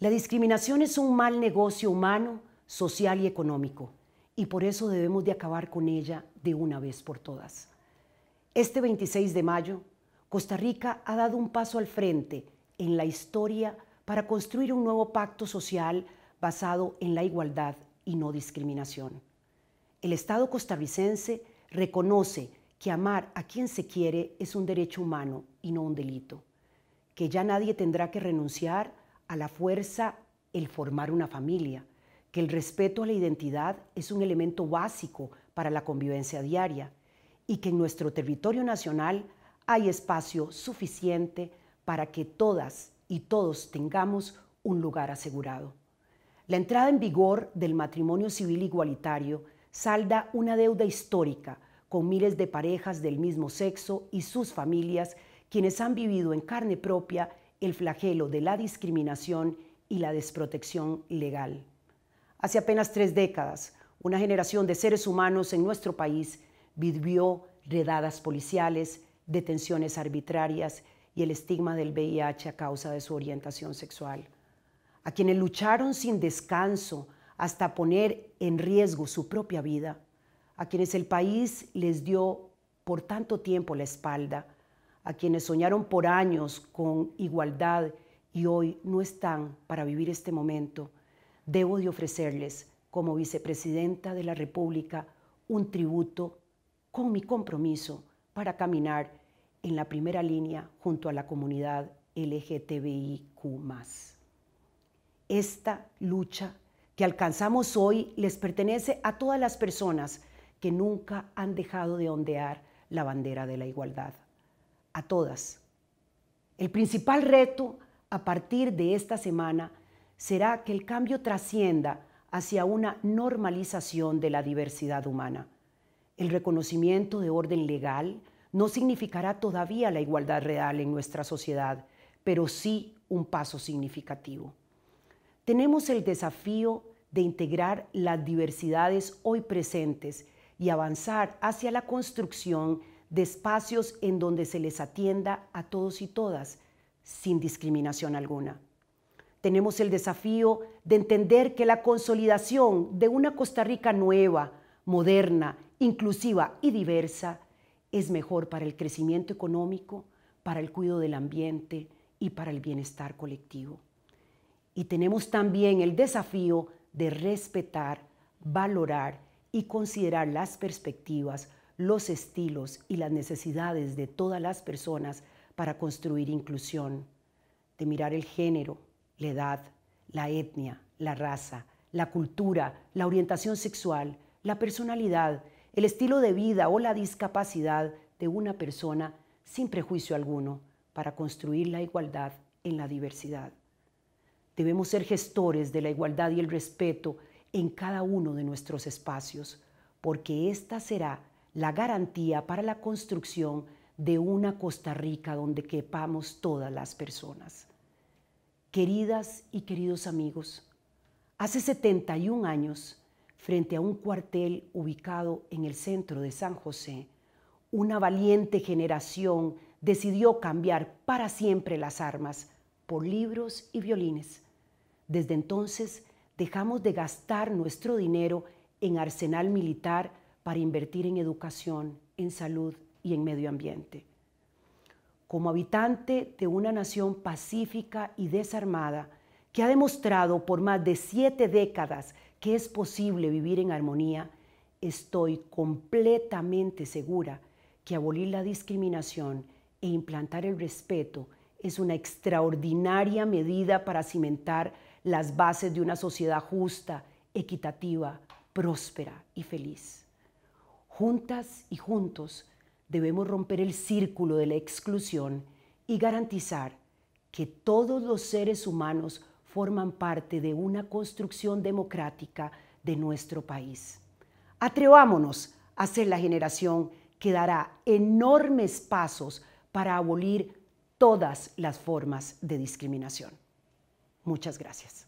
La discriminación es un mal negocio humano, social y económico, y por eso debemos de acabar con ella de una vez por todas. Este 26 de mayo, Costa Rica ha dado un paso al frente en la historia para construir un nuevo pacto social basado en la igualdad y no discriminación. El Estado costarricense reconoce que amar a quien se quiere es un derecho humano y no un delito, que ya nadie tendrá que renunciar a la fuerza el formar una familia, que el respeto a la identidad es un elemento básico para la convivencia diaria y que en nuestro territorio nacional hay espacio suficiente para que todas y todos tengamos un lugar asegurado. La entrada en vigor del matrimonio civil igualitario salda una deuda histórica con miles de parejas del mismo sexo y sus familias quienes han vivido en carne propia el flagelo de la discriminación y la desprotección legal. Hace apenas tres décadas, una generación de seres humanos en nuestro país vivió redadas policiales, detenciones arbitrarias y el estigma del VIH a causa de su orientación sexual. A quienes lucharon sin descanso hasta poner en riesgo su propia vida, a quienes el país les dio por tanto tiempo la espalda, a quienes soñaron por años con igualdad y hoy no están para vivir este momento, debo de ofrecerles, como vicepresidenta de la República, un tributo con mi compromiso para caminar en la primera línea junto a la comunidad LGTBIQ. Esta lucha que alcanzamos hoy les pertenece a todas las personas que nunca han dejado de ondear la bandera de la igualdad a todas. El principal reto a partir de esta semana será que el cambio trascienda hacia una normalización de la diversidad humana. El reconocimiento de orden legal no significará todavía la igualdad real en nuestra sociedad, pero sí un paso significativo. Tenemos el desafío de integrar las diversidades hoy presentes y avanzar hacia la construcción de espacios en donde se les atienda a todos y todas sin discriminación alguna. Tenemos el desafío de entender que la consolidación de una Costa Rica nueva, moderna, inclusiva y diversa es mejor para el crecimiento económico, para el cuidado del ambiente y para el bienestar colectivo. Y tenemos también el desafío de respetar, valorar y considerar las perspectivas los estilos y las necesidades de todas las personas para construir inclusión, de mirar el género, la edad, la etnia, la raza, la cultura, la orientación sexual, la personalidad, el estilo de vida o la discapacidad de una persona sin prejuicio alguno para construir la igualdad en la diversidad. Debemos ser gestores de la igualdad y el respeto en cada uno de nuestros espacios, porque esta será la garantía para la construcción de una Costa Rica donde quepamos todas las personas. Queridas y queridos amigos, hace 71 años, frente a un cuartel ubicado en el centro de San José, una valiente generación decidió cambiar para siempre las armas por libros y violines. Desde entonces dejamos de gastar nuestro dinero en arsenal militar para invertir en educación, en salud y en medio ambiente. Como habitante de una nación pacífica y desarmada, que ha demostrado por más de siete décadas que es posible vivir en armonía, estoy completamente segura que abolir la discriminación e implantar el respeto es una extraordinaria medida para cimentar las bases de una sociedad justa, equitativa, próspera y feliz. Juntas y juntos debemos romper el círculo de la exclusión y garantizar que todos los seres humanos forman parte de una construcción democrática de nuestro país. Atrevámonos a ser la generación que dará enormes pasos para abolir todas las formas de discriminación. Muchas gracias.